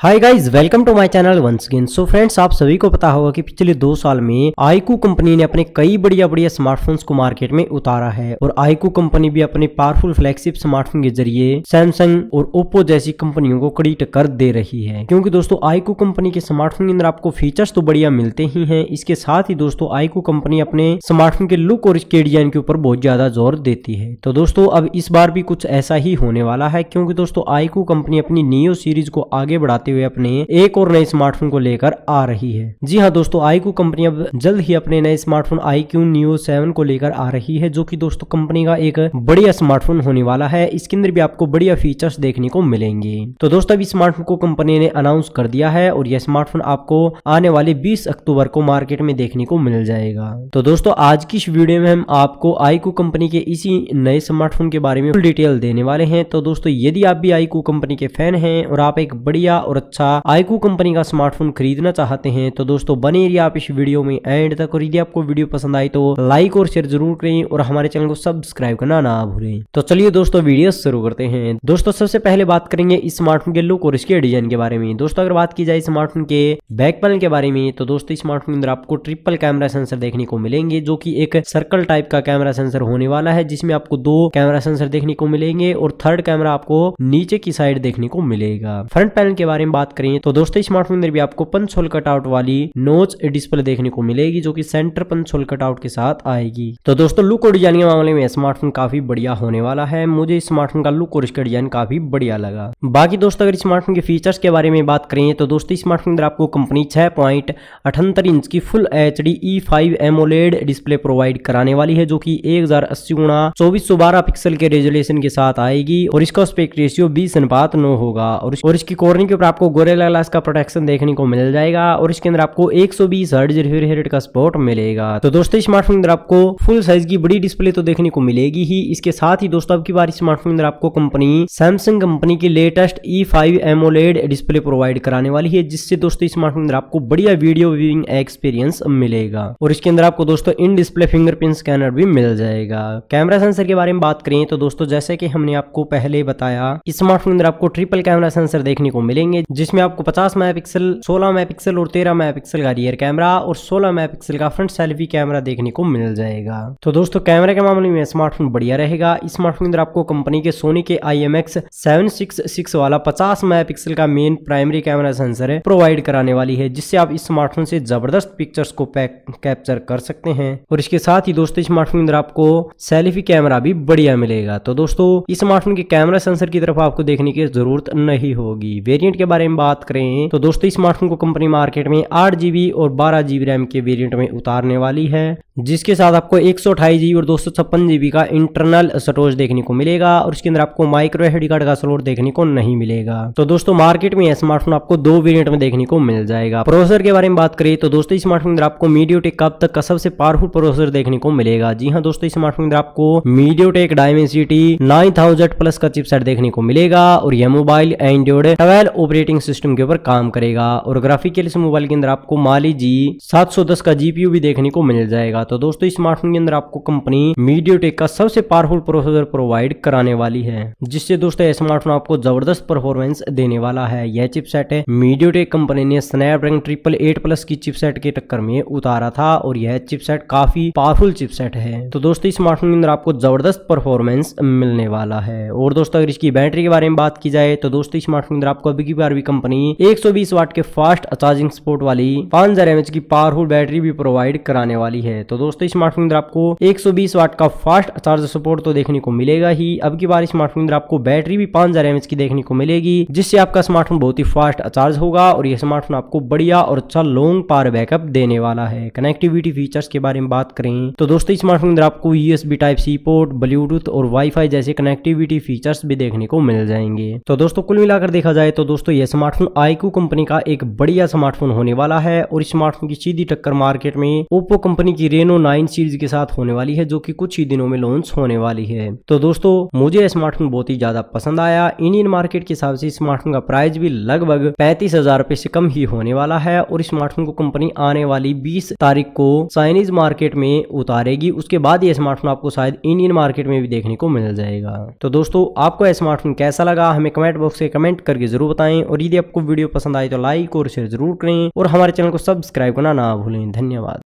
hi guys welcome to my channel once again so friends आप सभी को पता होगा कि पिछले दो साल में आईकू कंपनी ने अपने कई बढ़िया बढ़िया स्मार्टफोन्स को मार्केट में उतारा है और आईकू कंपनी भी अपने पावरफुल फ्लैगशिप स्मार्टफोन के जरिए सैमसंग और ओप्पो जैसी कंपनियों को कड़ी टक्कर दे रही है क्योंकि दोस्तों आईकू कंपनी के स्मार्टफोन के अंदर आपको फीचर्स तो बढ़िया मिलते ही है इसके साथ ही दोस्तों आईकू कंपनी अपने स्मार्टफोन के लुक और इसके डिजाइन के ऊपर बहुत ज्यादा जोर देती है तो दोस्तों अब इस बार भी कुछ ऐसा ही होने वाला है क्योंकि दोस्तों आईकू कंपनी अपनी नियो सीरीज को आगे बढ़ाते आते हुए अपने एक और नए स्मार्टफोन को लेकर आ रही है जी हाँ दोस्तों आई को कंपनी अब जल्द ही अपने नए smartphone I Q new seven को लेकर आ रही है जो की दोस्तों कंपनी का एक बढ़िया स्मार्टफोन होने वाला है इसके अंदर भी आपको बढ़िया फीचर्स देखने को मिलेंगे तो दोस्तों अभी स्मार्टफोन को कंपनी ने अनाउंस कर दिया है और यह स्मार्टफोन आपको आने वाले बीस अक्टूबर को मार्केट में देखने को मिल जाएगा तो दोस्तों आज की इस वीडियो में हम आपको आईकू कंपनी के इसी नए स्मार्टफोन के बारे में फुल डिटेल देने वाले हैं तो दोस्तों यदि आप भी आईकू कंपनी के फैन हैं और आप एक बढ़िया और अच्छा आईकू कंपनी का स्मार्टफोन खरीदना चाहते हैं तो दोस्तों बने रही आप इस वीडियो में एंड तक और यदि आपको वीडियो पसंद आई तो लाइक और शेयर जरूर करें और हमारे चैनल को सब्सक्राइब करना ना भूलें तो चलिए दोस्तों वीडियो शुरू करते हैं दोस्तों सबसे पहले बात करेंगे इस स्मार्टफोन के लुक और इसके डिजाइन के बारे में दोस्तों अगर बात की जाए स्मार्टफोन के बैक पैनल के बारे में तो दोस्तों स्मार्टफोन के अंदर आपको ट्रिपल कैमरा सेंसर देखने को मिलेंगे जो की एक सर्कल टाइप का कैमरा सेंसर होने वाला है जिसमें आपको दो कैमरा सेंसर देखने को मिलेंगे और थर्ड कैमरा आपको नीचे की साइड देखने को मिलेगा फ्रंट पैनल के बारे में में बात करें तो दोस्तों स्मार्टफोन में भी आपको पंच होल कटआउट वाली नोच डिस्प्ले देखने को मिलेगी जो की सेंटर पंच होल कटआउट के साथ आएगी तो दोस्तों लुक और डिजाइन के मामले में स्मार्टफोन काफी बढ़िया होने वाला है मुझे स्मार्टफोन का लुक और इसका डिजाइन काफी बढ़िया लगा बाकी दोस्तों अगर स्मार्टफोन के फीचर्स के बारे में बात करें तो दोस्तों स्मार्टफोन अंदर आपको कंपनी छह पॉइंट अठहत्तर इंच की full H D E five AMOLED display provide कराने वाली है जो की एक हजार अस्सी गुणा चौबीस सौ बारह पिक्सल के रेजोल्यूशन के साथ आएगी और इसका स्पेक्ट रेशियो बीस अनुपात नौ होगा और इसकी कॉर्निंग के ऊपर आपको गोरेला ग्लास का प्रोटेक्शन देखने को मिल जाएगा और इसके अंदर आपको एक सौ बीस हर्ट रिफ्रिजरेट का सपोर्ट मिलेगा तो दोस्तों स्मार्टफोन अंदर आपको फुल साइज की बड़ी डिस्प्ले तो देखने को मिलेगी ही इसके साथ ही दोस्तों आपकी बार स्मार्टफोन अंदर आपको कंपनी सैमसंग कंपनी की latest E five AMOLED display provide कराने वाली है जिससे दोस्तों स्मार्टफोन अंदर आपको बढ़िया वीडियो व्यूइंग एक्सपीरियंस मिलेगा और इसके अंदर आपको दोस्तों इन डिस्प्ले फिंगरप्रिंट स्कैनर भी मिल जाएगा कैमरा सेंसर के बारे में बात करें तो दोस्तों जैसे कि हमने आपको पहले बताया स्मार्टफोन अंदर आपको ट्रिपल कैमरा सेंसर देखने को मिलेंगे जिसमें आपको 50 मेगापिक्सल 16 मेगापिक्सल और 13 मेगापिक्सल का रियर कैमरा और 16 मेगापिक्सल का फ्रंट सेल्फी कैमरा देखने को मिल जाएगा तो दोस्तों कैमरा के मामले में स्मार्टफोन बढ़िया रहेगा स्मार्टफोन के अंदर आपको कंपनी के सोनी के I M X seven six six वाला पचास पिक्सल का मेन प्राइमरी कैमरा सेंसर है प्रोवाइड कराने वाली है जिससे आप इस स्मार्टफोन से जबरदस्त पिक्चर्स को कैप्चर कर सकते हैं और इसके साथ ही दोस्तों स्मार्टफोन के अंदर आपको सेल्फी कैमरा भी बढ़िया मिलेगा तो दोस्तों इस स्मार्टफोन के कैमरा सेंसर की तरफ आपको देखने की जरूरत नहीं होगी वेरियंट के बारे बारे में बात करें तो दोस्तों स्मार्टफोन को कंपनी मार्केट में आठ जीबी और बारह जीबी रैम के वेरिएंट में उतारने वाली है जिसके साथ आपको एक सौ जीबी और दो सौ छप्पन जीबी का इंटरनल स्टोरेज देखने को मिलेगा और इसके अंदर आपको माइक्रो एच कार्ड का स्लोट देखने को नहीं मिलेगा तो दोस्तों मार्केट में स्मार्टफोन आपको दो वेरियंट में देखने को मिल जाएगा प्रोसेसर के बारे में बात करें तो दोस्तों स्मार्टफोन अंदर आपको मीडियो टेक कब तक का सबसे पावरफुल प्रोसेसर देखने को मिलेगा जी हाँ दोस्तों स्मार्टफोन अंदर आपको MediaTek Dimensity nine plus का चिपसेट देखने को मिलेगा और यह mobile Android twelve operate operating system के ऊपर काम करेगा और ग्राफिक ग्राफिकली इस मोबाइल के अंदर आपको माली जी 710 का जीपीयू भी देखने को मिल जाएगा तो दोस्तों स्मार्टफोन के अंदर आपको कंपनी मीडियो का सबसे पावरफुल प्रोसेसर प्रोवाइड कराने वाली है जिससे दोस्तों यह स्मार्टफोन आपको जबरदस्त परफॉर्मेंस देने वाला है यह चिपसेट है मीडियो कंपनी ने स्नैपड्रैगन ट्रिपल एट प्लस की चिपसेट के टक्कर में उतारा था और यह चिपसेट काफी पावरफुल चिपसेट है तो दोस्तों स्मार्टफोन के अंदर आपको जबरदस्त परफॉर्मेंस मिलने वाला है और दोस्तों अगर इसकी बैटरी के बारे में बात की जाए तो दोस्तों स्मार्टफोन के अंदर आपको अभी की आरवी कंपनी 120 वाट के फास्ट चार्जिंग सपोर्ट वाली पांच हजार एमएच की पावरफुल बैटरी भी प्रोवाइड कराने वाली है तो दोस्तों स्मार्टफोन आपको 120 वाट का फास्ट चार्जर सपोर्ट तो देखने को मिलेगा ही अब की बार स्मार्टफोन आपको बैटरी भी पांच हजार एमएच की देखने को मिलेगी जिससे आपका स्मार्टफोन बहुत ही फास्ट चार्ज होगा और यह स्मार्टफोन आपको बढ़िया और अच्छा लॉन्ग पावर बैकअप देने वाला है कनेक्टिविटी फीचर्स के बारे में बात करें तो दोस्तों स्मार्टफोन आपको USB type C port Bluetooth और वाईफाई जैसे कनेक्टिविटी फीचर्स भी देखने को मिल जाएंगे तो दोस्तों कुल मिलाकर देखा जाए तो दोस्तों यह स्मार्टफोन आईकू कंपनी का एक बढ़िया स्मार्टफोन होने वाला है और इस स्मार्टफोन की सीधी टक्कर मार्केट में ओप्पो कंपनी की रेनो नाइन सीरीज के साथ होने वाली है जो की कुछ ही दिनों में लॉन्च होने वाली है तो दोस्तों मुझे यह स्मार्टफोन बहुत ही ज्यादा पसंद आया इंडियन मार्केट के हिसाब से स्मार्टफोन का प्राइस भी लगभग पैंतीस हजार रूपए से कम ही होने वाला है और स्मार्टफोन को कंपनी आने वाली बीस तारीख को चाइनीज मार्केट में उतारेगी उसके बाद ये स्मार्टफोन आपको शायद इंडियन मार्केट में भी देखने को मिल जाएगा तो दोस्तों आपको यह स्मार्टफोन कैसा लगा हमें कमेंट बॉक्स में कमेंट करके जरूर बताएं और यदि आपको वीडियो पसंद आए तो लाइक और शेयर जरूर करें और हमारे चैनल को सब्सक्राइब करना ना भूलें धन्यवाद